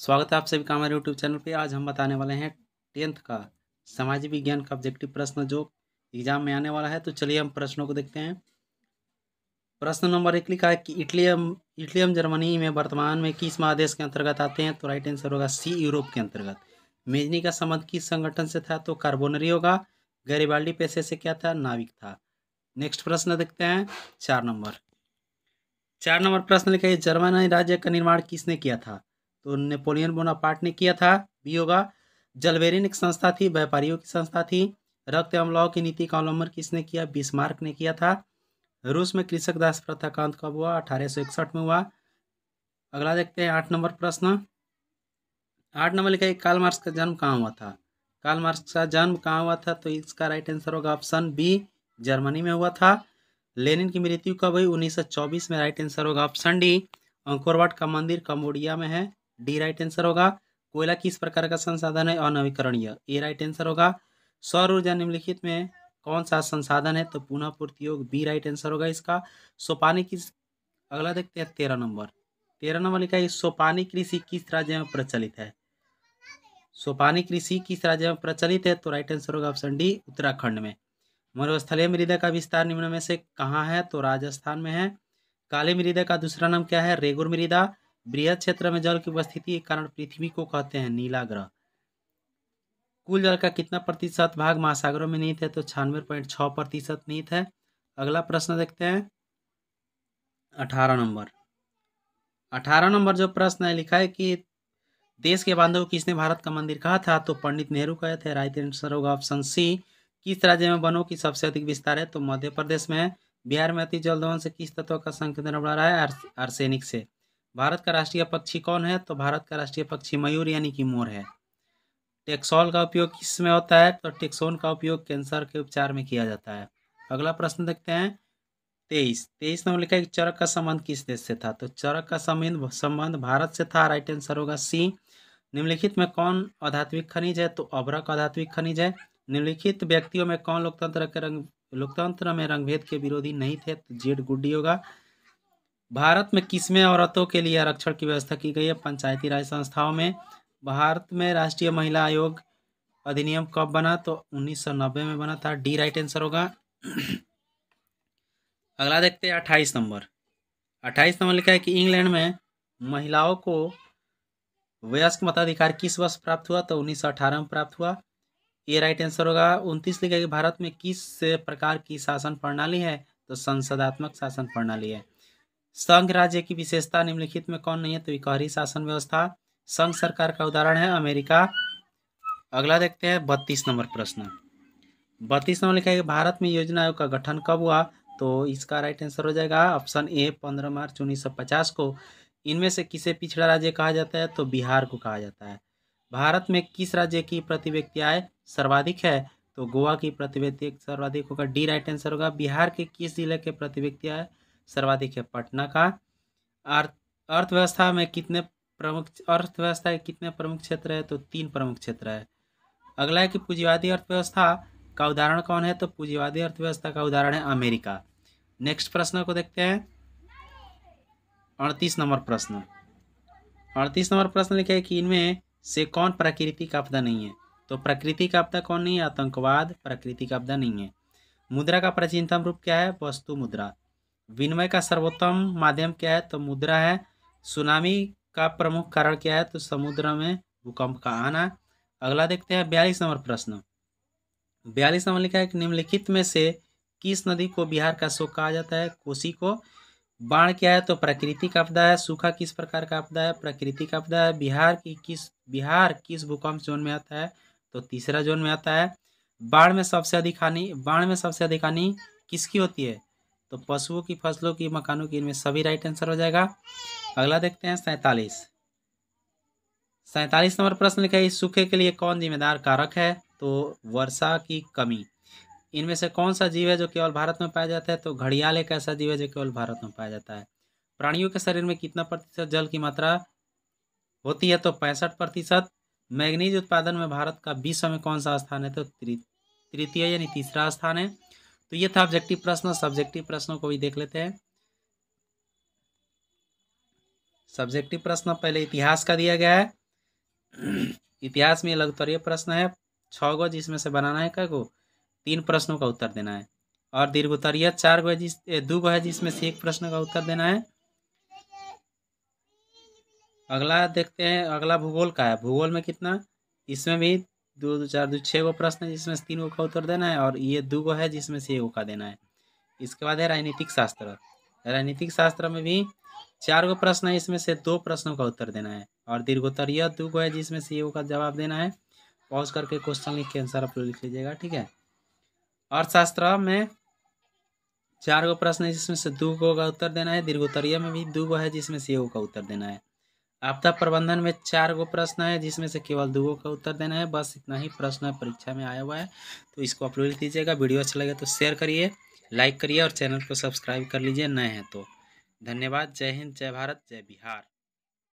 स्वागत है आप सभी का हमारे यूट्यूब चैनल पे आज हम बताने वाले हैं टेंथ का सामाजिक विज्ञान का ऑब्जेक्टिव प्रश्न जो एग्जाम में आने वाला है तो चलिए हम प्रश्नों को देखते हैं प्रश्न नंबर एक लिखा है कि इटलियम इटलियम जर्मनी में वर्तमान में किस महादेश के अंतर्गत आते हैं तो राइट आंसर होगा सी यूरोप के अंतर्गत मेजनी का संबंध किस संगठन से था तो कार्बोनरी होगा गरीबाल्डी पैसे से क्या था नाविक था नेक्स्ट प्रश्न देखते हैं चार नंबर चार नंबर प्रश्न लिखा है जर्मनी राज्य का निर्माण किसने किया था तो नेपोलियन बोनापार्ट ने किया था बी होगा जलवेरिन एक संस्था थी व्यापारियों की संस्था थी रक्त एवं लॉ की नीति का अवलंबन किसने किया बिस्मार्क ने किया था रूस में कृषक दास प्रथा का अंत कब हुआ अठारह में हुआ अगला देखते हैं आठ नंबर प्रश्न आठ नंबर लिखा काल मार्क्स का जन्म कहाँ हुआ था काल मार्क्स का जन्म कहाँ हुआ था तो इसका राइट आंसर होगा ऑप्शन बी जर्मनी में हुआ था लेनिन की मृत्यु कब हुई 1924 में राइट आंसर होगा ऑप्शन डी अंकोरवाट का मंदिर कम्बोडिया में है डी राइट आंसर होगा कोयला किस प्रकार का संसाधन है अनवीकरणीय ए राइट आंसर होगा सौर ऊर्जा निम्नलिखित में कौन सा संसाधन है तो पुनः पूर्ति योग बी राइट आंसर होगा इसका सोपानी किस अगला देखते हैं तेरह नंबर तेरह नंबर लिखा है सोपानी कृषि किस राज्य में प्रचलित है सोपानी कृषि किस राज्य में प्रचलित है तो राइट आंसर होगा ऑप्शन डी उत्तराखंड में मरुस्थलीय मृदा का विस्तार निम्न में से कहाँ है तो राजस्थान में है काली मृदा का दूसरा नाम क्या है रेगुर मृदा बृहद क्षेत्र में जल की उपस्थिति के कारण पृथ्वी को कहते हैं नीला ग्रह कुल जल का कितना प्रतिशत भाग महासागरों में निहित है तो छियानवे पॉइंट छः प्रतिशत नहीं है अगला प्रश्न देखते हैं अठारह नंबर अठारह नंबर जो प्रश्न है लिखा है कि देश के बांधव किसने भारत का मंदिर कहा था तो पंडित नेहरू कहे थे राइट आंसर होगा ऑप्शन सी किस राज्य में बनो की सबसे अधिक विस्तार है तो मध्य प्रदेश में बिहार में अति जल जलधवन से किस तत्व का संकेत बढ़ रहा है आर्सेनिक से भारत का राष्ट्रीय पक्षी कौन है तो भारत का राष्ट्रीय पक्षी मयूर यानी कि मोर है टेक्सोल का उपयोग किस में होता है तो टेक्सोन का उपयोग कैंसर के उपचार में किया जाता है अगला प्रश्न देखते हैं तेईस तेईस नंबर लिखा है कि चरक का संबंध किस देश से था तो चरक का संबंध संबंध भारत से था राइट आंसर होगा सी निम्नलिखित में कौन आधात्विक खनिज है तो अभ्रक आधात्विक खनिज है निम्नलिखित व्यक्तियों में कौन लोकतंत्र के रंग लोकतंत्र में रंगभेद के विरोधी नहीं थे तो जेड गुड्डी होगा भारत में किसमें औरतों के लिए आरक्षण की व्यवस्था की गई है पंचायती राज संस्थाओं में भारत में राष्ट्रीय महिला आयोग अधिनियम कब बना तो 1990 में बना था डी राइट आंसर होगा अगला देखते हैं अट्ठाईस नंबर अट्ठाईस नंबर लिखा है कि इंग्लैंड में महिलाओं को वयस्क मताधिकार किस वर्ष प्राप्त हुआ तो उन्नीस में प्राप्त हुआ ये राइट आंसर होगा उनतीस लिखा है कि भारत में किस प्रकार की शासन प्रणाली है तो संसदात्मक शासन प्रणाली है संघ राज्य की विशेषता निम्नलिखित में कौन नहीं है तो विकारी शासन व्यवस्था संघ सरकार का उदाहरण है अमेरिका अगला देखते हैं बत्तीस नंबर प्रश्न बत्तीस नंबर लिखा है भारत में योजना आयोग का गठन कब हुआ तो इसका राइट आंसर हो जाएगा ऑप्शन ए पंद्रह मार्च उन्नीस सौ पचास को इनमें से किसे पिछड़ा राज्य कहा जाता है तो बिहार को कहा जाता है भारत में किस राज्य की प्रति व्यक्ति आय सर्वाधिक है तो गोवा की प्रति व्यक्ति सर्वाधिक होगा डी राइट आंसर होगा बिहार के किस जिले के प्रति व्यक्ति आय सर्वाधिक है पटना का अर्थव्यवस्था में कितने प्रमुख अर्थव्यवस्था के कितने प्रमुख क्षेत्र है तो तीन प्रमुख क्षेत्र है अगला है कि पूंजीवादी अर्थव्यवस्था का उदाहरण कौन है तो पूंजीवादी अर्थव्यवस्था का उदाहरण है अमेरिका नेक्स्ट प्रश्न को देखते हैं अड़तीस नंबर प्रश्न अड़तीस नंबर प्रश्न लिखे है कि इनमें से कौन प्रकृति का आपदा नहीं है तो प्रकृति का आपदा कौन नहीं है आतंकवाद प्रकृति का आपदा नहीं है मुद्रा का प्राचीनतम रूप क्या है वस्तु मुद्रा विनिमय का सर्वोत्तम माध्यम क्या है तो मुद्रा है सुनामी का प्रमुख कारण क्या है तो समुद्र में भूकंप का आना अगला देखते हैं बयालीस नंबर प्रश्न बयालीस नंबर लिखा है कि निम्नलिखित में से किस नदी को बिहार का शोक कहा जाता है कोसी को बाढ़ क्या है तो प्राकृतिक आपदा है सूखा किस प्रकार का आपदा है प्राकृतिक आपदा है बिहार की किस बिहार किस भूकंप जोन में आता है तो तीसरा जोन में आता है बाढ़ में सबसे अधिक हानि बाढ़ में सबसे अधिक हानि किसकी होती है तो पशुओं की फसलों की मकानों की इनमें सभी राइट आंसर हो जाएगा अगला देखते हैं सैतालीस सैतालीस नंबर प्रश्न लिखा है सूखे के लिए कौन जिम्मेदार कारक है तो वर्षा की कमी इनमें से कौन सा जीव है जो केवल भारत में पाया जाता है तो घड़ियाल एक ऐसा जीव है जो केवल भारत में पाया जाता है प्राणियों के शरीर में कितना प्रतिशत जल की मात्रा होती है तो पैंसठ प्रतिशत मैग्नीज उत्पादन में भारत का विश्व में कौन सा स्थान है तो तृतीय यानी तीसरा स्थान है तो ये था ऑब्जेक्टिव प्रश्न सब्जेक्टिव प्रश्नों को भी देख लेते हैं सब्जेक्टिव प्रश्न पहले इतिहास का दिया गया है इतिहास में अलग तरह प्रश्न है छः गो जिसमें से बनाना है क्या गो तीन प्रश्नों का उत्तर देना है और दीर्घ उत्तरीय चार गो है जिस दो गो है जिसमें से एक प्रश्न का उत्तर देना है अगला देखते हैं अगला भूगोल का है भूगोल में कितना इसमें भी दो दो चार दो छः गो प्रश्न है जिसमें से तीन गो का उत्तर देना है और ये दो गो है जिसमें से गो का देना है इसके बाद है राजनीतिक शास्त्र राजनीतिक शास्त्र में भी चार गो प्रश्न है इसमें से दो प्रश्नों का उत्तर देना है और दीर्घोत्तर यह दो गो है जिसमें से गो का जवाब देना है पॉज करके क्वेश्चन लिख के आंसर आप लिख लीजिएगा ठीक है अर्थशास्त्र में चार गो प्रश्न है जिसमें से दो गो का उत्तर देना है दीर्घोत्तरीय में भी दो गो है जिसमें से गो का उत्तर देना है आपदा प्रबंधन में चार गो प्रश्न है जिसमें से केवल दो गो का उत्तर देना है बस इतना ही प्रश्न परीक्षा में आया हुआ है तो इसको अपलोड लिख दीजिएगा वीडियो अच्छा लगे तो शेयर करिए लाइक करिए और चैनल को सब्सक्राइब कर लीजिए नए हैं तो धन्यवाद जय हिंद जय भारत जय बिहार